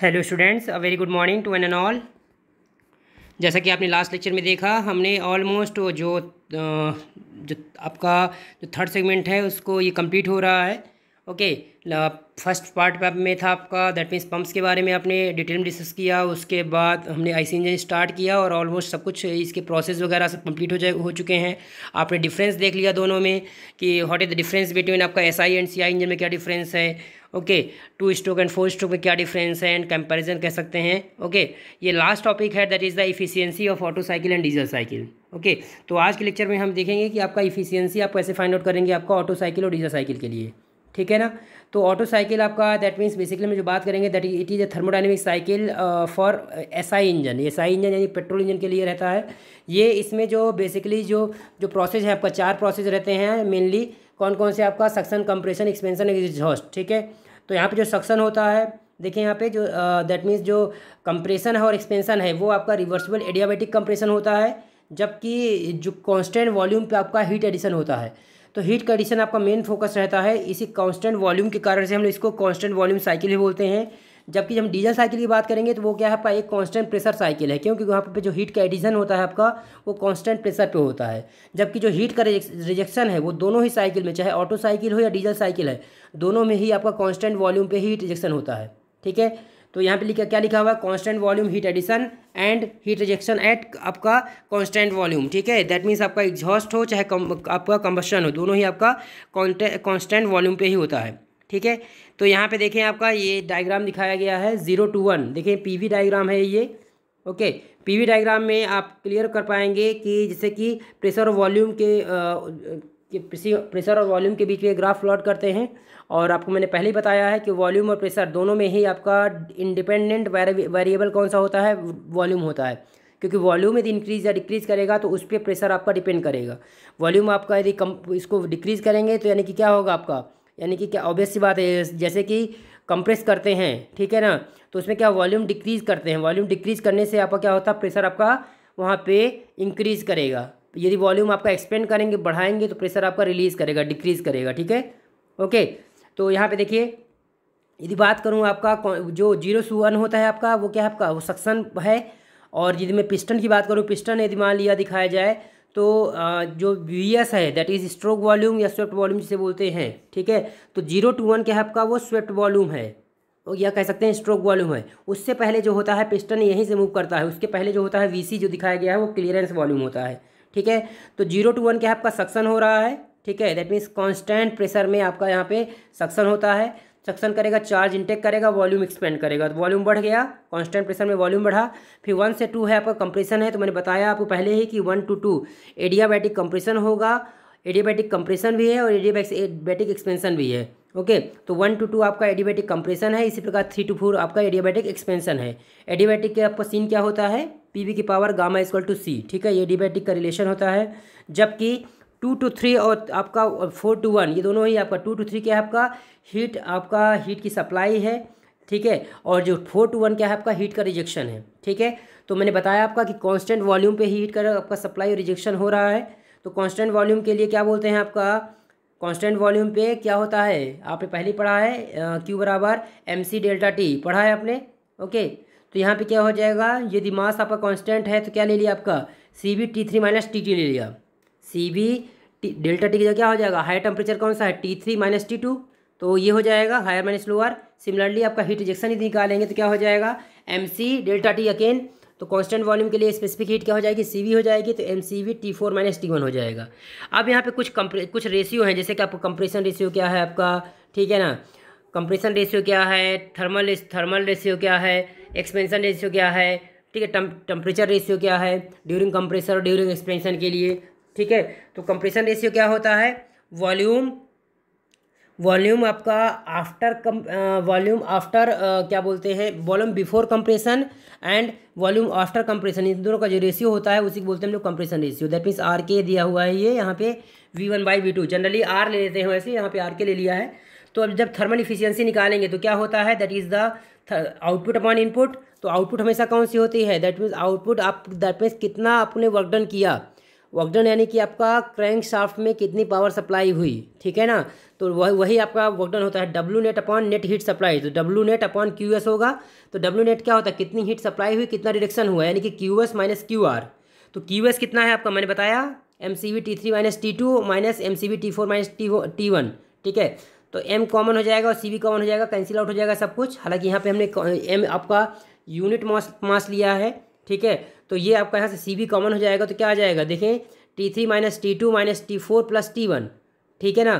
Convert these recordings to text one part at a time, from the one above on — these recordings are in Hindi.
hello students a very good morning to one and all जैसा कि आपने लास्ट लेक्चर में देखा हमने ऑलमोस्ट जो जो आपका जो थर्ड सेगमेंट है उसको ये कंप्लीट हो रहा है ओके फर्स्ट पार्ट में था आपका दैट मीन्स पंप्स के बारे में आपने डिटेल में डिस्कस किया उसके बाद हमने आईसी इंजन स्टार्ट किया और ऑलमोस्ट सब कुछ इसके प्रोसेस वगैरह सब कंप्लीट हो जाए हो चुके हैं आपने डिफरेंस देख लिया दोनों में कि what is the difference between आपका एसआई एंड सीआई इंजन में क्या डिफरेंस है okay two stroke and four stroke में क्या डिफरेंस है एंड कंपैरिजन कह सकते हैं ओके ये लास्ट टॉपिक है that is the efficiency of Otto cycle and diesel cycle okay तो आज के लेक्चर में हम देखेंगे कि आपका इफिशियंसी आप कैसे फाइंड आउट करेंगे आपका ऑटो साइकिल और डीजल साइकिल के लिए ठीक है ना तो ऑटो साइकिल आपका दैट मीन्स बेसिकली में जो बात करेंगे that it is a thermodynamic cycle for S I engine S I engine यानी पेट्रोल इंजन के लिए रहता है ये इसमें जो बेसिकली जो जो प्रोसेस है आपका चार प्रोसेस रहते हैं मेनली कौन कौन से आपका सक्सन कंप्रेशन एक्सपेंशन एग्जॉस्ट ठीक है तो यहाँ पे जो सक्सन होता है देखिए यहाँ पे जो दैट मीन्स जो कंप्रेशन है और एक्सपेंशन है वो आपका रिवर्सिबल एडियाबेटिक कंप्रेशन होता है जबकि जो कांस्टेंट वॉल्यूम पे आपका हीट एडिशन होता है तो हीट कंडीशन आपका मेन फोकस रहता है इसी कांस्टेंट वॉल्यूम के कारण से हम इसको कांस्टेंट वॉल्यूम साइकिल भी बोलते हैं जबकि हम डीजल साइकिल की बात करेंगे तो वो क्या है आपका एक कांस्टेंट प्रेशर साइकिल है क्योंकि वहाँ पर जो हीट का एडिशन होता है आपका वो कांस्टेंट प्रेशर पे होता है जबकि जो हीट का रिजेक्शन है वो दोनों ही साइकिल में चाहे ऑटो साइकिल हो या डीजल साइकिल है दोनों में ही आपका कॉन्स्टेंट वॉल्यूम पर हीट रिजेक्शन होता है ठीक है तो यहाँ पे लिखा क्या लिखा हुआ है constant volume heat addition and heat rejection at आपका कॉन्स्टेंट वॉल्यूम ठीक है दैट मीन्स आपका एग्जॉस्ट हो चाहे कम, आपका कम्बशन हो दोनों ही आपका कॉन्स्टेंट वॉल्यूम पे ही होता है ठीक है तो यहाँ पे देखें आपका ये डायग्राम दिखाया गया है ज़ीरो टू वन देखें पीवी डायग्राम है ये ओके पीवी डायग्राम में आप क्लियर कर पाएंगे कि जैसे कि प्रेशर और वॉल्यूम के प्रेशर और वॉल्यूम के बीच में ग्राफ प्लॉट करते हैं और आपको मैंने पहले ही बताया है कि वॉल्यूम और प्रेशर दोनों में ही आपका इंडिपेंडेंट वेरिएबल कौन सा होता है वॉल्यूम होता है क्योंकि वॉल्यूम यदि इंक्रीज या डिक्रीज़ करेगा तो उस पर प्रेशर आपका डिपेंड करेगा वॉल्यूम आपका यदि कम इसको डिक्रीज़ करेंगे तो यानी कि क्या होगा आपका यानी कि क्या ऑब्वियस सी बात है जैसे कि कंप्रेस करते हैं ठीक है ना तो उसमें क्या वॉल्यूम डिक्रीज़ करते हैं वॉल्यूम डिक्रीज़ करने से आपका क्या होता है प्रेशर आपका वहाँ पे इंक्रीज़ करेगा यदि वॉल्यूम आपका एक्सपेंड करेंगे बढ़ाएंगे तो प्रेशर आपका रिलीज़ करेगा डिक्रीज़ करेगा ठीक है ओके तो यहाँ पर देखिए यदि बात करूँ आपका जो जीरो सुवन होता है आपका वो क्या है आपका वो सक्सन है और यदि मैं पिस्टन की बात करूँ पिस्टन यदि मान लिया दिखाया जाए तो जो वी एस है दैट इज़ स्ट्रोक वॉल्यूम या स्वेप्ट वॉल्यूम जिसे बोलते हैं ठीक है तो जीरो टू वन के है का वो स्वेप्ट वॉल्यूम है या कह सकते हैं स्ट्रोक वॉल्यूम है उससे पहले जो होता है पिस्टन यहीं से मूव करता है उसके पहले जो होता है सी जो दिखाया गया है वो क्लियरेंस वॉल्यूम होता है ठीक है तो जीरो टू वन के है का सक्सन हो रहा है ठीक है दैट मीन्स कॉन्स्टेंट प्रेशर में आपका यहाँ पे सक्सन होता है सक्सन करेगा चार्ज इंटेक करेगा वॉल्यूम एक्सपेंड करेगा तो वॉल्यूम बढ़ गया कांस्टेंट प्रेशर में वॉल्यूम बढ़ा फिर वन से टू है आपका कंप्रेशन है तो मैंने बताया आपको पहले ही कि one two two adiabatic compression होगा एडियाबैटिक कंप्रेशन भी है और एडियाबैटिक एक्सपेंशन भी है ओके तो वन टू टू आपका एडियाबैटिक कंप्रेशन है इसी प्रकार थ्री टू फोर आपका एडियाबैटिक एक्सपेंशन है एडियाबैटिक के आपका सीन क्या होता है पी की power gamma equal to C ठीक है ये एडियाबैटिक का रिलेशन होता है जबकि टू टू थ्री और आपका फोर टू वन ये दोनों ही आपका टू टू थ्री क्या है आपका हीट आपका हीट की सप्लाई है ठीक है और जो फोर टू वन क्या है आपका हीट का रिजेक्शन है ठीक है तो मैंने बताया आपका कि कांस्टेंट वॉल्यूम पे हीट का आपका सप्लाई और रिजेक्शन हो रहा है तो कांस्टेंट वॉल्यूम के लिए क्या बोलते हैं आपका कांस्टेंट वॉल्यूम पे क्या होता है आपने पहले पढ़ा है क्यू बराबर एम सी डेल्टा टी पढ़ा है आपने ओके तो यहाँ पे क्या हो जाएगा यदि मास आपका कॉन्स्टेंट है तो क्या ले लिया आपका C B T three minus T T ले लिया C B T delta T की जगह क्या हो जाएगा हाई टेम्परेचर कौन सा है T three minus T two तो ये हो जाएगा हायर माइनस लोअर सिमिलरली आपका हीट रिजेक्शन यदि निकालेंगे तो क्या हो जाएगा एम सी डेल्टा टी अकेन तो कांस्टेंट वॉल्यूम के लिए स्पेसिफिक हीट क्या हो जाएगी सी हो जाएगी तो M C V T four minus T one हो जाएगा अब यहाँ पे कुछ कंप्रे कुछ रेशियो हैं जैसे कि आपको कंप्रेशन रेशियो क्या है आपका ठीक है ना कंप्रेशन रेशियो क्या है थर्मल थर्मल रेशियो क्या है एक्सपेंशन रेशियो क्या है ठीक है टेम्परेचर रेशियो क्या है ड्यूरिंग कंप्रेसर और ड्यूरिंग एक्सपेंशन के लिए ठीक है तो कंप्रेशन रेशियो क्या होता है वॉल्यूम वॉल्यूम आपका आफ्टर कम वॉल्यूम आफ्टर क्या बोलते हैं volume before compression and volume after compression इन दोनों का जो रेशियो होता है उसी को बोलते हैं हम लोग compression ratio that means R K दिया हुआ है ये यहाँ पे V one by V two generally R ले लेते हैं वैसे यहाँ पे आर के ले लिया है तो अब जब थर्मल इफिशियंसी निकालेंगे तो क्या होता है that is the output upon input तो आउटपुट हमेशा कौन सी होती है दैट मीन्स आउटपुट आप दैट मीन्स कितना आपने वर्क डन किया वर्कडन यानी कि आपका क्रैंक शाफ्ट में कितनी पावर सप्लाई हुई ठीक है ना तो वह वही आपका वर्कडन होता है W net upon net heat supply तो W net upon Q S होगा तो डब्ल्यू नेट क्या होता है कितनी हीट सप्लाई हुई कितना डिडक्शन हुआ यानी कि Q S minus Q R तो क्यू एस कितना है आपका मैंने बताया M C V T three minus T two minus M C V T four minus T T one ठीक है तो एम कॉमन हो जाएगा और सी वी कॉमन हो जाएगा कैंसिल आउट हो जाएगा सब कुछ हालांकि यहाँ पे हमने एम आपका यूनिट मास मास लिया है ठीक है तो ये आपका यहाँ से सी बी कॉमन हो जाएगा तो क्या आ जाएगा देखें T three minus T two minus T four plus T one ठीक है ना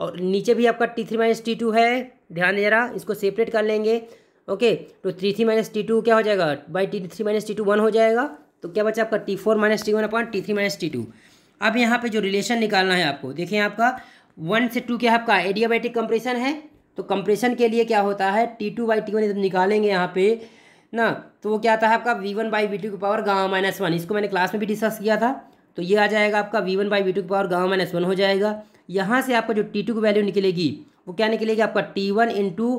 और नीचे भी आपका T three minus T two है ध्यान जरा इसको सेपरेट कर लेंगे ओके तो three three minus T two क्या हो जाएगा by T three minus T two one हो जाएगा तो क्या बचा आपका T four minus T one upon T three minus T two अब यहाँ पर जो रिलेशन निकालना है आपको देखिए आपका वन से टू क्या आपका एडियाबैटिक कंप्रेशन है तो कंप्रेशन के लिए क्या होता है T two by T one निकालेंगे यहाँ पे ना तो वो क्या आता है आपका V one by V two की पावर गामा माइनस वन इसको मैंने क्लास में भी डिस्कस किया था तो ये आ जाएगा आपका V one by V two की पावर गामा माइनस वन हो जाएगा यहाँ से आपका जो टी टू की वैल्यू निकलेगी वो क्या निकलेगी आपका टी वन इंटू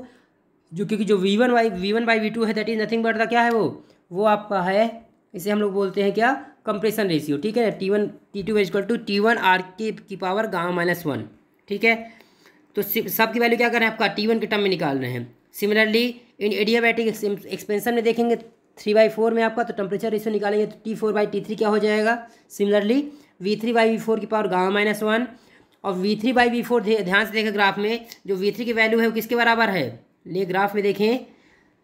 जो क्योंकि जो V one by V one by V two है that is nothing but the क्या है वो वो आपका है इसे हम लोग बोलते हैं क्या कंप्रेशन रेशियो ठीक है T one T two is equal to T one R K की पावर गामा माइनस वन ठीक है तो सब की वैल्यू क्या कर रहे हैं आपका टी वन के टर्म में निकाल रहे हैं सिमिलरली इन एडियाबैटिक एक्सपेंशन में देखेंगे थ्री बाई फोर में आपका तो टेम्परेचर रेशियो निकालेंगे तो T four by T three क्या हो जाएगा similarly V three by V four की पावर गामा माइनस वन और V three by V four ध्यान से देखें ग्राफ में जो वी थ्री की वैल्यू है वो किसके बराबर है ले ग्राफ में देखें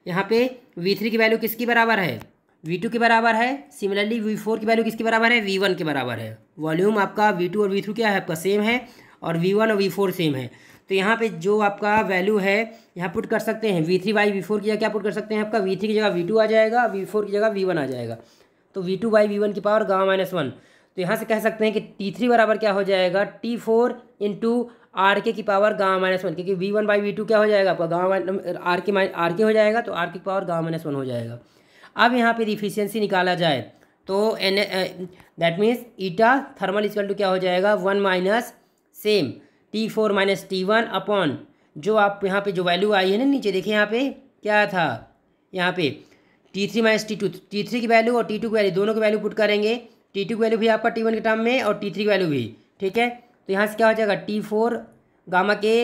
यहाँ पे वी थ्री की वैल्यू किसकी बराबर है वी टू के बराबर है सिमिलरली वी फोर की वैल्यू किसके बराबर है वी वन के बराबर है वॉल्यूम आपका वी टू और वी थ्रू क्या है आपका सेम है और वी वन और वी फोर सेम है तो यहाँ पे जो आपका वैल्यू है यहाँ पुट कर सकते हैं V three by V four की जगह क्या पुट कर सकते हैं आपका वी थ्री की जगह वी टू आ जाएगा वी फोर की जगह वी वन आ जाएगा तो V two by V one की पावर गामा माइनस वन तो यहाँ से कह सकते हैं कि टी थ्री बराबर क्या हो जाएगा T four into R K की पावर गामा माइनस वन क्योंकि V one by V two क्या हो जाएगा आपका गामा आर के आर के हो जाएगा तो आर की पावर गामा माइनस वन हो जाएगा अब यहाँ पर इफिशियंसी निकाला जाए तो N that means eta thermal equal to क्या हो जाएगा one minus same T four minus T one upon जो आप यहाँ पे जो वैल्यू आई है ना नीचे देखिए यहाँ पे क्या था यहाँ पे T three minus T two T three की वैल्यू और टी टू की वैल्यू दोनों की वैल्यू पुट करेंगे टी टू की वैल्यू भी आपका टी वन के टर्म में और टी थ्री की वैल्यू भी ठीक है तो यहाँ से क्या हो जाएगा टी फोर गामा के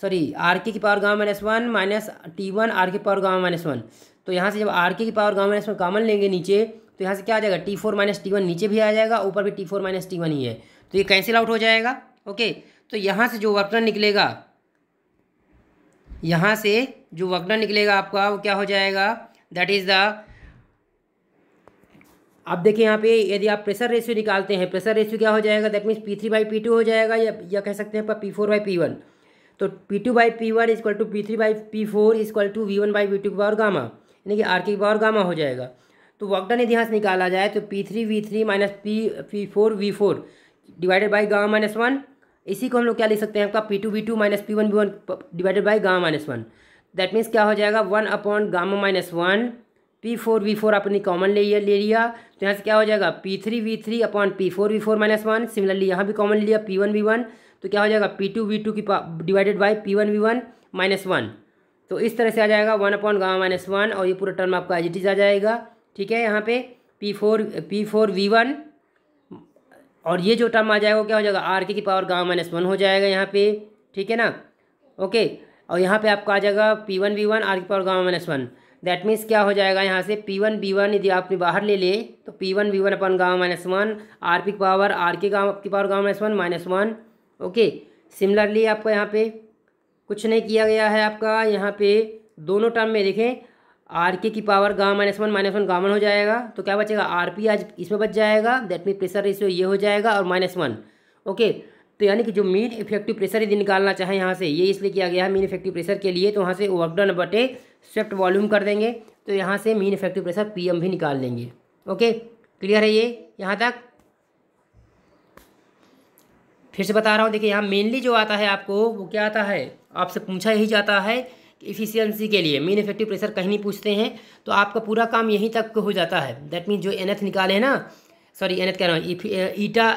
सॉरी आर के की power gamma minus one minus T one R K power gamma minus one तो यहाँ से जब आर के की power gamma minus one common लेंगे नीचे तो यहाँ से क्या आ जाएगा T four minus T one नीचे भी आ जाएगा ऊपर भी T four minus T one ही है तो ये कैंसिल आउट हो जाएगा ओके तो यहाँ से जो वर्कडन निकलेगा यहाँ से जो वर्क निकलेगा आपका वो क्या हो जाएगा दैट इज़ द आप देखें यहाँ पे यदि आप प्रेशर रेशियो निकालते हैं प्रेशर रेशियो क्या हो जाएगा that means P three by P two हो जाएगा या या कह सकते हैं P four by P one तो P two by P one is equal to P three by P four is equal to V one by V two की पावर गामा यानी कि आर की पावर गामा हो जाएगा तो वर्कडन यदि यहाँ से निकाला जाए तो P three V three minus P P four V four divided by gamma minus one इसी को हम लोग क्या लिख सकते हैं आपका P two B two minus P one B one divided by gamma minus one that means क्या हो जाएगा one upon gamma minus one P four V four आपने कॉमन ले लिया ले लिया तो यहाँ से क्या हो जाएगा P three V three upon P four V four minus one similarly यहाँ भी कॉमन लिया पी वन वी वन तो क्या हो जाएगा पी टू वी टू की divided by P one V one minus one तो इस तरह से आ जाएगा one upon gamma minus one और ये पूरा टर्म आपका एज इट इज आ जाएगा ठीक है यहाँ पे P four P four V one और ये जो टर्म आ जाएगा वो क्या हो जाएगा आर के की पावर गामा माइनस वन हो जाएगा यहाँ पे ठीक है ना ओके और यहाँ पे आपका आ जाएगा P one B one R की power gamma minus one that means क्या हो जाएगा यहाँ से पी वन बी वन यदि आपने बाहर ले ले तो P one B one upon gamma minus one R की पावर आर के गाँव की power gamma minus one minus one okay similarly आपका यहाँ पे कुछ नहीं किया गया है आपका यहाँ पे दोनों टर्म में देखें आर के की पावर गा माइनस वन माइनस वन गामन हो जाएगा तो क्या बचेगा आर पी आज इसमें बच जाएगा दैट मीन प्रेशर रेशियो ये हो जाएगा और माइनस वन ओके तो यानी कि जो मीन इफेक्टिव प्रेशर यदि निकालना चाहें यहाँ से ये इसलिए किया गया है मीन इफेक्टिव प्रेशर के लिए तो वहाँ से वर्कडन बटे स्वेफ्ट वॉल्यूम कर देंगे तो यहाँ से मीन इफेक्टिव प्रेशर पी भी निकाल लेंगे ओके क्लियर है ये यहाँ तक फिर से बता रहा हूँ देखिए यहाँ मेनली जो आता है आपको वो क्या आता है आपसे पूछा ही जाता है इफ़िशियंसी के लिए मीन इफेक्टिव प्रेशर कहीं नहीं पूछते हैं तो आपका पूरा काम यहीं तक हो जाता है दैट मीन जो एन निकाले ना सॉरी एन कह रहा हूँ ईटा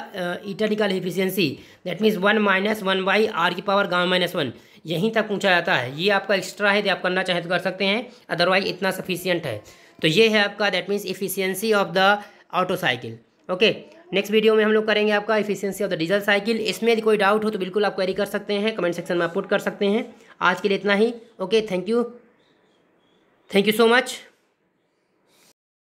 ईटा निकाले efficiency that means one minus one by R की पावर गाँव माइनस वन यहीं तक पूछा जाता है ये आपका एक्स्ट्रा है यदि आप करना चाहें तो कर सकते हैं अदरवाइज इतना सफिशियंट है तो ये है आपका that means efficiency of the auto cycle okay next video में हम लोग करेंगे आपका efficiency of the diesel cycle इसमें यदि कोई डाउट हो तो बिल्कुल आप क्वेरी कर सकते हैं कमेंट सेक्शन में आप पुट कर सकते हैं आज के लिए इतना ही okay thank you thank you so much